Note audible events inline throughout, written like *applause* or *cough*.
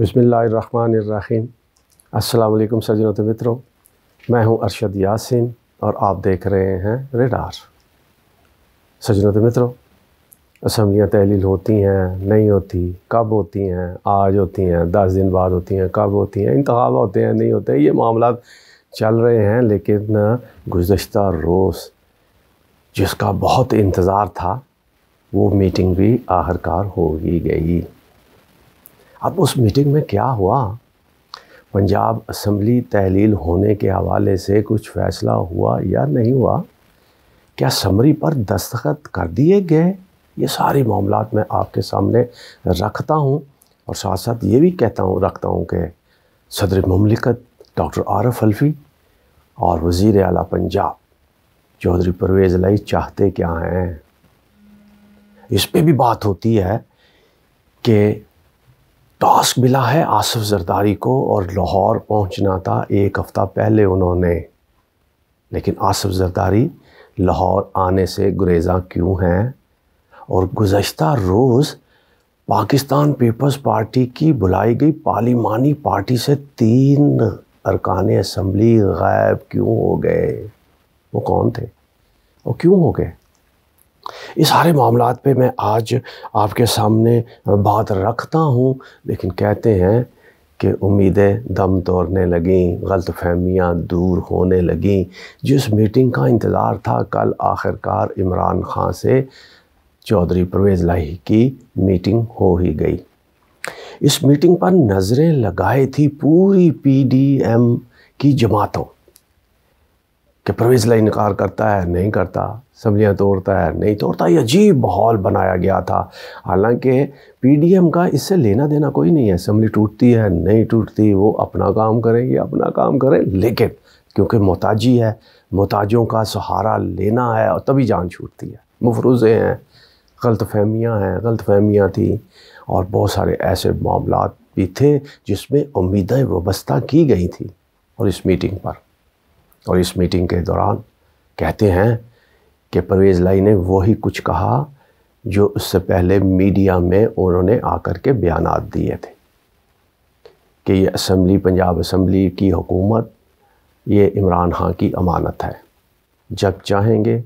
बसमीम अल्लाम सजनों मित्रों मैं हूं अरशद यासिन और आप देख रहे हैं रेडार सजनों मित्रों असम्बलियाँ तहलील होती हैं नहीं होती कब होती हैं आज होती हैं दस दिन बाद होती हैं कब होती हैं इंतबाब होते हैं नहीं होते हैं ये मामला चल रहे हैं लेकिन गुज्त रोज़ जिसका बहुत इंतज़ार था वो मीटिंग भी आखिरकार हो ही गई अब उस मीटिंग में क्या हुआ पंजाब असम्बली तहलील होने के हवाले से कुछ फैसला हुआ या नहीं हुआ क्या समरी पर दस्तखत कर दिए गए ये सारे मामला मैं आपके सामने रखता हूँ और साथ साथ ये भी कहता हूँ रखता हूँ कि सदर ममलिकत डॉक्टर आरफ अल्फ़ी और वज़ी अला पंजाब चौधरी परवेज़ लाई चाहते क्या हैं इस पर भी बात होती है कि टास्क मिला है आसफ जरदारी को और लाहौर पहुंचना था एक हफ़्ता पहले उन्होंने लेकिन आसफ जरदारी लाहौर आने से गुरेजा क्यों हैं और गुज्त रोज़ पाकिस्तान पीपल्स पार्टी की बुलाई गई पार्लिमानी पार्टी से तीन अरकान असम्बली गायब क्यों हो गए वो कौन थे और क्यों हो गए ये सारे मामला पे मैं आज आपके सामने बात रखता हूँ लेकिन कहते हैं कि उम्मीदें दम तोड़ने लगें गलत फहमियाँ दूर होने लगें जिस मीटिंग का इंतज़ार था कल आखिरकार इमरान खान से चौधरी परवेज़ लाही की मीटिंग हो ही गई इस मीटिंग पर नज़रें लगाई थी पूरी पीडीएम की जमातों कि प्रवेश ला इनकार करता है नहीं करता सब्जियाँ तोड़ता है नहीं तोड़ता ये अजीब माहौल बनाया गया था हालांकि पीडीएम का इससे लेना देना कोई नहीं है असम्बली टूटती है नहीं टूटती वो अपना काम करेंगे अपना काम करें लेकिन क्योंकि मोहताजी है मोहताजों का सहारा लेना है और तभी जान छूटती है मफरूज़े हैं गलत फहमियाँ हैं गलत फहमियाँ थी और बहुत सारे ऐसे मामला भी थे जिसमें उम्मीदें वस्ता की गई थी और इस मीटिंग पर और इस मीटिंग के दौरान कहते हैं कि परवेज़ लाई ने वही कुछ कहा जो उससे पहले मीडिया में उन्होंने आकर के बयान दिए थे कि ये असम्बली पंजाब असम्बली की हुकूमत ये इमरान खां की अमानत है जब चाहेंगे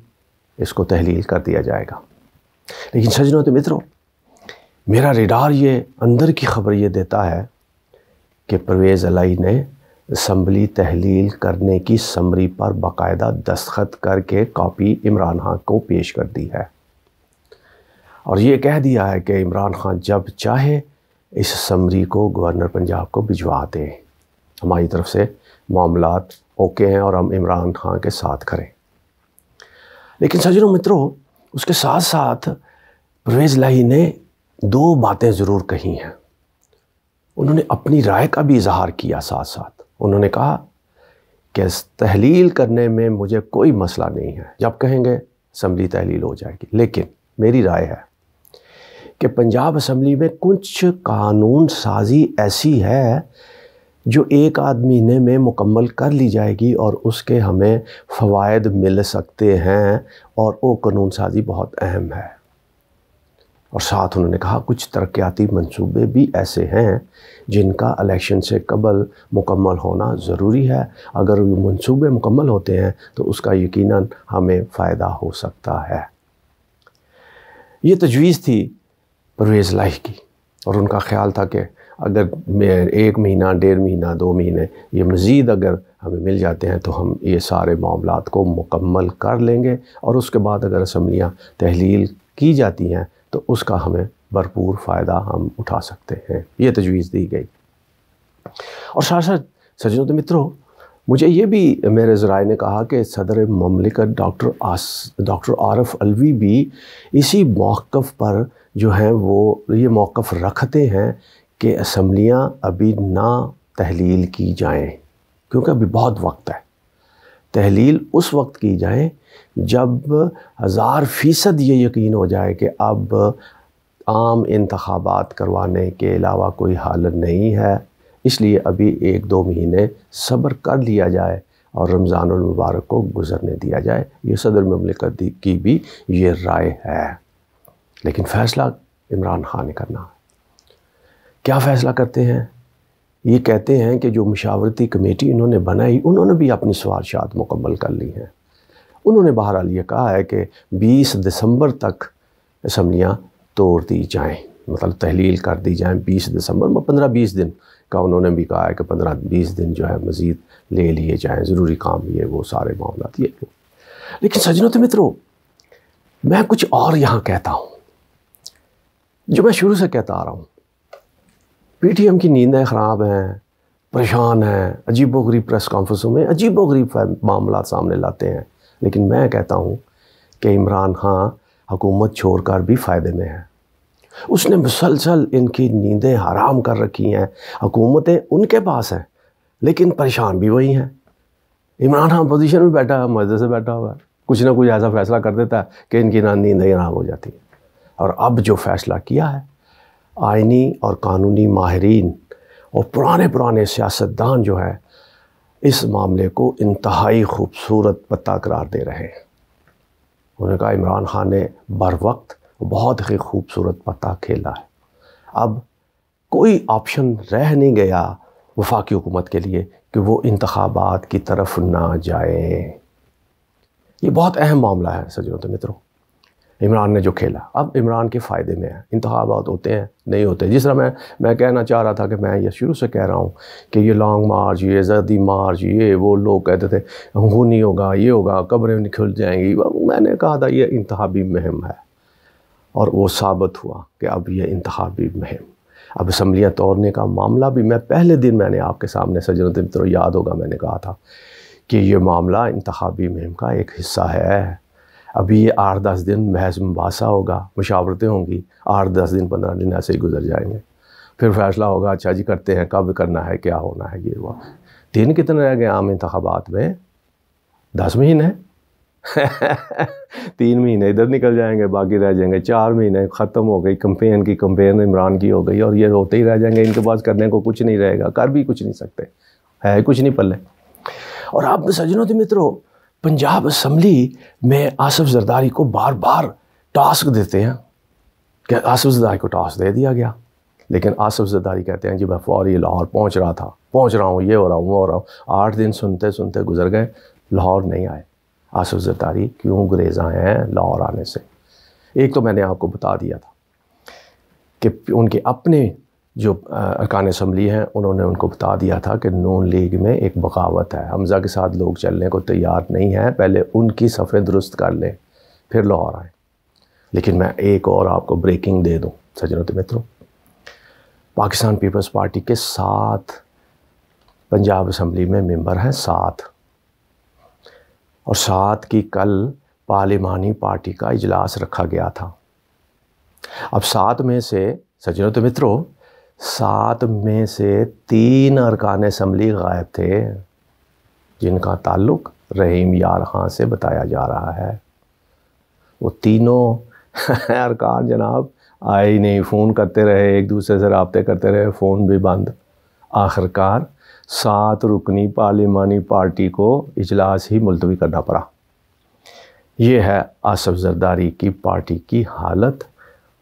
इसको तहलील कर दिया जाएगा लेकिन सजनों तो मित्रों मेरा रिडार ये अंदर की खबर ये देता है कि परवेज़ अलाई ने इसम्बली तहलील करने की समरी पर बाकायदा दस्खत करके कापी इमरान खान को पेश कर दी है और ये कह दिया है कि इमरान खान जब चाहे इस समरी को गवर्नर पंजाब को भिजवा दें हमारी तरफ से मामला ओके हैं और हम इमरान खान के साथ करें लेकिन सजनों मित्रों उसके साथ साथ परवेज़ लाही ने दो बातें ज़रूर कही हैं उन्होंने अपनी राय का भी इजहार किया साथ साथ उन्होंने कहा कि तहलील करने में मुझे कोई मसला नहीं है जब कहेंगे असम्बली तहलील हो जाएगी लेकिन मेरी राय है कि पंजाब असम्बली में कुछ कानून साजी ऐसी है जो एक आध महीने में मुकम्मल कर ली जाएगी और उसके हमें फ़वाद मिल सकते हैं और वो कानून साजी बहुत अहम है और साथ उन्होंने कहा कुछ तरक्याती मंसूबे भी ऐसे हैं जिनका इलेक्शन से कबल मुकम्मल होना ज़रूरी है अगर वो मंसूबे मुकम्मल होते हैं तो उसका यकीन हमें फ़ायदा हो सकता है ये तजवीज़ थी परवेज़ लाही की और उनका ख्याल था कि अगर मैं एक महीना डेढ़ महीना दो महीने ये मज़ीद अगर हमें मिल जाते हैं तो हम ये सारे मामला को मुकम्मल कर लेंगे और उसके बाद अगर असम्बलियाँ तहलील की जाती हैं तो उसका हमें भरपूर फ़ायदा हम उठा सकते हैं ये तजवीज़ दी गई और साथ साथ सजनों तो मित्रों मुझे ये भी मेरे ज़राए ने कहा कि सदर ममलिकत डॉक्टर आस डॉक्टर आरफ अलवी भी इसी मौक़ पर जो है वो ये मौक़ रखते हैं कि असम्बलियाँ अभी ना तहलील की जाएँ क्योंकि अभी बहुत वक्त है तहलील उस वक्त की जाए जब हज़ार फ़ीसद ये यकीन हो जाए कि अब आम इंतबात करवाने के अलावा कोई हालत नहीं है इसलिए अभी एक दो महीने सब्र कर लिया जाए और रमज़ानमबारक को गुजरने दिया जाए ये सदर ममलिकत की भी ये राय है लेकिन फ़ैसला इमरान खान ने करना क्या फ़ैसला करते हैं ये कहते हैं कि जो मशावरती कमेटी इन्होंने बनाई उन्होंने भी अपनी सवारशात मुकम्मल कर ली हैं उन्होंने बहरहाल ये कहा है कि 20 दिसंबर तक असम्बलियाँ तोड़ दी जाएँ मतलब तहलील कर दी जाएँ 20 दिसंबर में पंद्रह बीस दिन का उन्होंने भी कहा है कि पंद्रह बीस दिन जो है मज़ीद ले लिए जाएँ ज़रूरी काम ये वो सारे मामला ये लेकिन सजनों मित्रों मैं कुछ और यहाँ कहता हूँ जो मैं शुरू से कहता आ रहा हूँ पीटीएम की नींदें ख़राब हैं परेशान हैं अजीब गरीब प्रेस कॉन्फ्रेंसों में अजीब गरीब मामला सामने लाते हैं लेकिन मैं कहता हूँ कि इमरान खान हुकूमत छोड़कर भी फ़ायदे में है उसने मुसलसल इनकी नींदें हराम कर रखी हैं हकूमतें उनके पास हैं लेकिन परेशान भी वही हैं इमरान खान पोजीशन में बैठा है मज़े से बैठा हुआ है कुछ ना कुछ ऐसा फ़ैसला कर देता है कि इनकी नींदें हराम हो जाती हैं और अब जो फ़ैसला किया है आइनी और कानूनी माहरीन और पुराने पुराने सियासतदान जो है इस मामले को इंतहाई खूबसूरत पत्ता करार दे रहे हैं उन्होंने कहा इमरान खान ने बर वक्त बहुत ही खूबसूरत पत्ता खेला है अब कोई ऑप्शन रह नहीं गया वफाकी हुकूमत के लिए कि वो इंतबात की तरफ ना जाए ये बहुत अहम मामला है सजीवत मित्रों इमरान ने जो खेला अब इमरान के फ़ायदे में है इंतबात होते हैं नहीं होते जिस तरह मैं मैं कहना चाह रहा था कि मैं ये शुरू से कह रहा हूँ कि ये लॉन्ग मार्च ये जदी मार्च ये वो लोग कहते थे वो नहीं होगा ये होगा कब्रें खुल जाएंगी मैंने कहा था ये इंतबी महम है और वो साबित हुआ कि अब यह इंतबी महम अब इसम्बलियाँ तोड़ने का मामला भी मैं पहले दिन मैंने आपके सामने सजन मित्रों याद होगा मैंने कहा था कि ये मामला इंतबी महम का एक हिस्सा है अभी ये आठ दस दिन महज मुबासा होगा मुशावरतें होंगी आठ दस दिन पंद्रह दिन ऐसे ही गुजर जाएंगे फिर फैसला होगा अच्छा जी करते हैं कब करना है क्या होना है ये हुआ दिन कितने रह गए आम इंतबात में दस महीने *laughs* तीन महीने इधर निकल जाएंगे बाकी रह जाएंगे चार महीने ख़त्म हो गई कंपेन की कंपेन इमरान की हो गई और ये होते ही रह जाएंगे इनके पास करने को कुछ नहीं रहेगा कर भी कुछ नहीं सकते है कुछ नहीं पल्ले और आप सजनों तो मित्रों पंजाब असम्बली में आसफ जरदारी को बार बार टास्क देते हैं कि आसफ जरदारी को टास्क दे दिया गया लेकिन आसफ जरदारी कहते हैं जी मैं फौरी लाहौर पहुंच रहा था पहुंच रहा हूँ ये हो रहा हूँ वो हो रहा हूँ आठ दिन सुनते सुनते गुजर गए लाहौर नहीं आए आसफ जरदारी क्यों गुरेज आए हैं लाहौर आने से एक तो मैंने आपको बता दिया था कि उनके अपने जो अरकान इसम्बली हैं उन्होंने उनको बता दिया था कि नून लीग में एक बगावत है हमज़ा के साथ लोग चलने को तैयार नहीं हैं पहले उनकी सफ़ें दुरुस्त कर लें फिर लाहौर आए लेकिन मैं एक और आपको ब्रेकिंग दे दूँ सजनत मित्रों पाकिस्तान पीपल्स पार्टी के सात पंजाब असम्बली में मेंबर हैं सात और सात की कल पार्लिमानी पार्टी का इजलास रखा गया था अब सात में से सजनत मित्रों सात में से तीन अरकान असम्बली गायब थे जिनका ताल्लुक रहीम यार खां से बताया जा रहा है वो तीनों *laughs* अरकान जनाब आए ही नहीं फ़ोन करते रहे एक दूसरे से रबते करते रहे फ़ोन भी बंद आखिरकार सात रुकनी पार्लिमानी पार्टी को इजलास ही मुलतवी करना पड़ा ये है आसफ जरदारी की पार्टी की हालत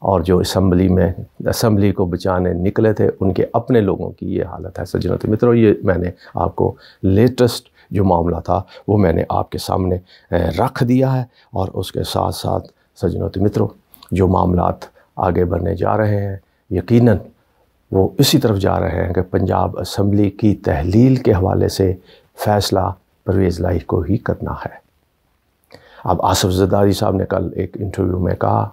और जो असम्बली में असम्बली को बचाने निकले थे उनके अपने लोगों की ये हालत है सज्जनों तो मित्रों ये मैंने आपको लेटेस्ट जो मामला था वो मैंने आपके सामने रख दिया है और उसके साथ साथ सज्जनों तो मित्रों जो मामला आगे बढ़ने जा रहे हैं यकीनन वो इसी तरफ जा रहे हैं कि पंजाब असम्बली की तहलील के हवाले से फ़ैसला परवेज़ लाई को ही करना है अब आसफ़ जदारी साहब ने कल एक इंटरव्यू में कहा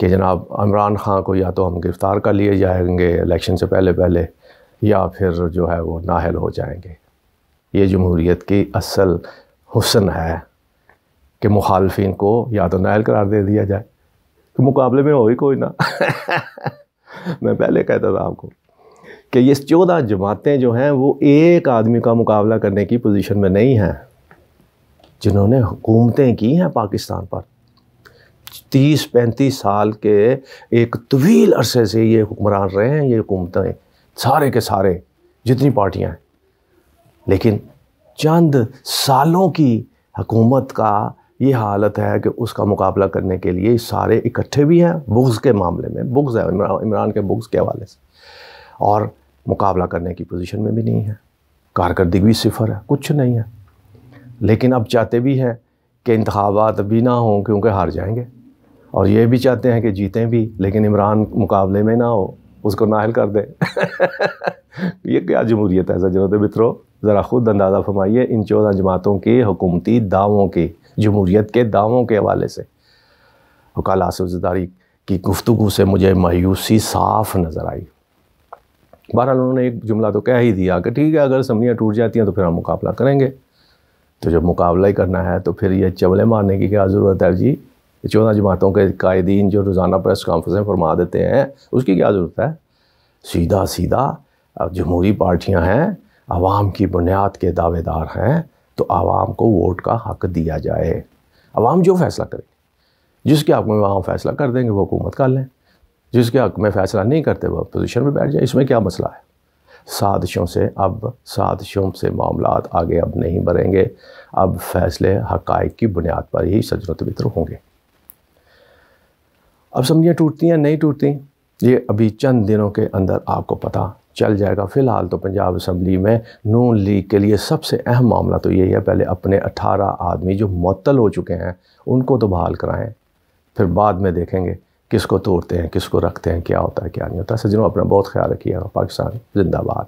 कि जनाब इमरान ख़ान को या तो हम गिरफ़्तार कर लिए जाएंगे इलेक्शन से पहले पहले या फिर जो है वो नाहल हो जाएंगे ये जमहूरीत की असल हुसन है कि मुखालफन को या तो नाहल करार दे दिया जाए तो मुकाबले में हो ही कोई ना *laughs* मैं पहले कहता था आपको कि ये चौदह जमातें जो हैं वो एक आदमी का मुकाबला करने की पोजीशन में नहीं हैं जिन्होंने हुकूमतें की हैं पाकिस्तान पर तीस पैंतीस साल के एक तवील अरसे से ये हुक्मरान रहे हैं ये हुकूमतें सारे के सारे जितनी पार्टियाँ हैं लेकिन चंद सालों की हकूमत का ये हालत है कि उसका मुकाबला करने के लिए सारे इकट्ठे भी हैं बुग्स के मामले में बुग्स है इमरान के बुग्स के हवाले से और मुकाबला करने की पोजीशन में भी नहीं है कारकर्दगी भी सिफर है कुछ नहीं है लेकिन अब चाहते भी हैं कि इंतबात भी ना हों क्योंकि हार जाएंगे और ये भी चाहते हैं कि जीतें भी लेकिन इमरान मुकाबले में ना हो उसको नाहल कर दे *laughs* ये क्या जमहूरीत है जरूरत मित्रो ज़रा ख़ुद अंदाज़ा फरमाइए इन चौदह जमातों के हुकूमती दावों के जमहूरीत के दावों के हवाले से वकाल आसफ़ारी की गुफ्तु से मुझे मायूसी साफ नज़र आई बहरहाल उन्होंने एक जुमला तो कह ही दिया कि ठीक है अगर समलियाँ टूट जाती हैं तो फिर हम मुकाबला करेंगे तो जब मुकाबला ही करना है तो फिर ये चवले मारने की क्या ज़रूरत है जी चौदह जमातों के कायदीन जो रोज़ाना प्रेस कॉन्फ्रेंसें फरमा देते हैं उसकी क्या ज़रूरत है सीधा सीधा अब जमहूरी पार्टियाँ हैं आवाम की बुनियाद के दावेदार हैं तो आवाम को वोट का हक दिया जाए आवाम जो फैसला करें जिसके हक में वहाँ फैसला कर देंगे वो हुकूमत कर लें जिसके हक में फैसला नहीं करते वह अपोजिशन में बैठ जाए इसमें क्या मसला है साजिशों से अब साजिशों से मामला आगे अब नहीं बढ़ेंगे अब फैसले हक़ की बुनियाद पर ही सजरत बितर होंगे अब समझिए टूटती हैं नहीं टूटती ये अभी चंद दिनों के अंदर आपको पता चल जाएगा फ़िलहाल तो पंजाब असम्बली में नून लीग के लिए सबसे अहम मामला तो यही है पहले अपने 18 आदमी जो मअतल हो चुके हैं उनको तो बहाल कराएं फिर बाद में देखेंगे किसको तोड़ते हैं किसको रखते हैं क्या होता है क्या नहीं होता सजनों अपना बहुत ख्याल रखिएगा पाकिस्तान जिंदाबाद